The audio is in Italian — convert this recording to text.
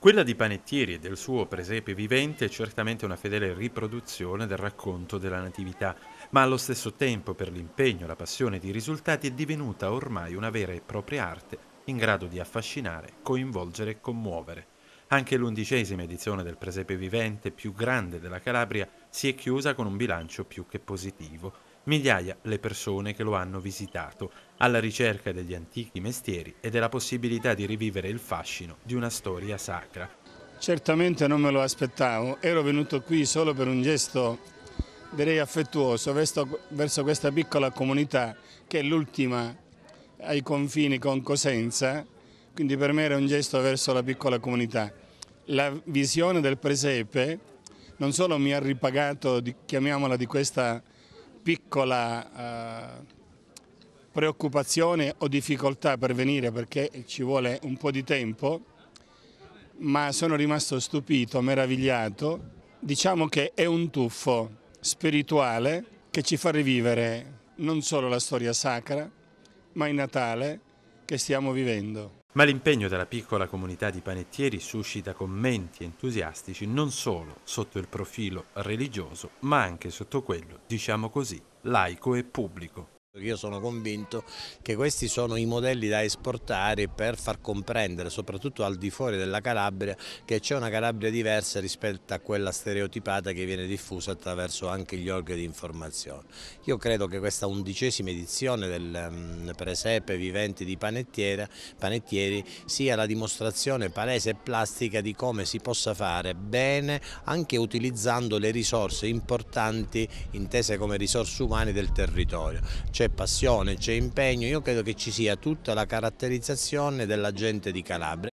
Quella di Panettieri e del suo presepe vivente è certamente una fedele riproduzione del racconto della Natività, ma allo stesso tempo per l'impegno e la passione di risultati è divenuta ormai una vera e propria arte in grado di affascinare, coinvolgere e commuovere. Anche l'undicesima edizione del presepe vivente, più grande della Calabria, si è chiusa con un bilancio più che positivo, migliaia le persone che lo hanno visitato, alla ricerca degli antichi mestieri e della possibilità di rivivere il fascino di una storia sacra. Certamente non me lo aspettavo, ero venuto qui solo per un gesto direi affettuoso verso, questa piccola comunità che è l'ultima ai confini con Cosenza, quindi per me era un gesto verso la piccola comunità. La visione del presepe non solo mi ha ripagato, di, chiamiamola, di questa piccola eh, preoccupazione o difficoltà per venire perché ci vuole un po' di tempo, ma sono rimasto stupito, meravigliato. Diciamo che è un tuffo spirituale che ci fa rivivere non solo la storia sacra, ma il Natale, che stiamo vivendo. Ma l'impegno della piccola comunità di panettieri suscita commenti entusiastici non solo sotto il profilo religioso, ma anche sotto quello, diciamo così, laico e pubblico. Io sono convinto che questi sono i modelli da esportare per far comprendere, soprattutto al di fuori della Calabria, che c'è una Calabria diversa rispetto a quella stereotipata che viene diffusa attraverso anche gli organi di informazione. Io credo che questa undicesima edizione del mm, Presepe vivente di Panettieri sia la dimostrazione palese e plastica di come si possa fare bene anche utilizzando le risorse importanti intese come risorse umane del territorio c'è passione, c'è impegno, io credo che ci sia tutta la caratterizzazione della gente di Calabria.